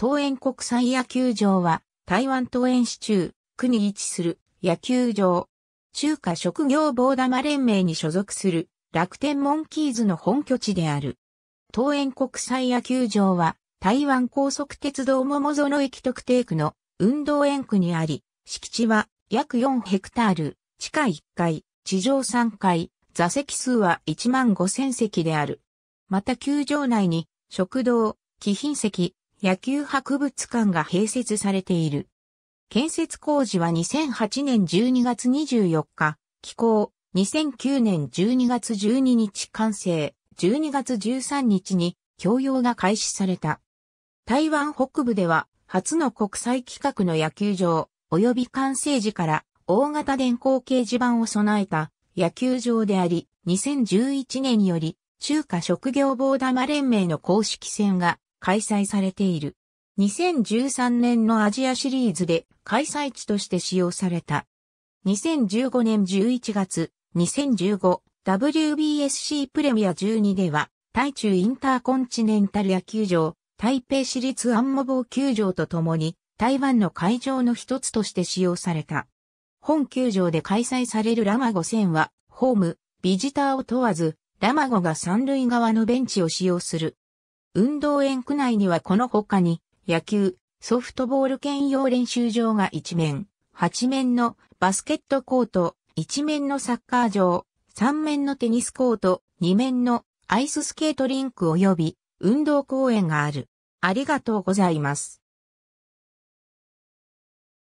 東園国際野球場は、台湾東園市中、区に位置する野球場。中華職業棒玉連盟に所属する楽天モンキーズの本拠地である。東園国際野球場は、台湾高速鉄道桃園駅特定区の運動園区にあり、敷地は約4ヘクタール、地下1階、地上3階、座席数は1万5000席である。また球場内に食堂、貴賓席、野球博物館が併設されている。建設工事は2008年12月24日、起工、2009年12月12日完成、12月13日に供用が開始された。台湾北部では初の国際規格の野球場、及び完成時から大型電光掲示板を備えた野球場であり、2011年より中華職業ボーダマ連盟の公式戦が開催されている。2013年のアジアシリーズで開催地として使用された。2015年11月、2015 WBSC プレミア12では、台中インターコンチネンタル野球場、台北市立アモボ坊球場とともに、台湾の会場の一つとして使用された。本球場で開催されるラマゴ戦は、ホーム、ビジターを問わず、ラマゴが三塁側のベンチを使用する。運動園区内にはこの他に、野球、ソフトボール兼用練習場が1面、8面のバスケットコート、1面のサッカー場、3面のテニスコート、2面のアイススケートリンク及び運動公園がある。ありがとうございます。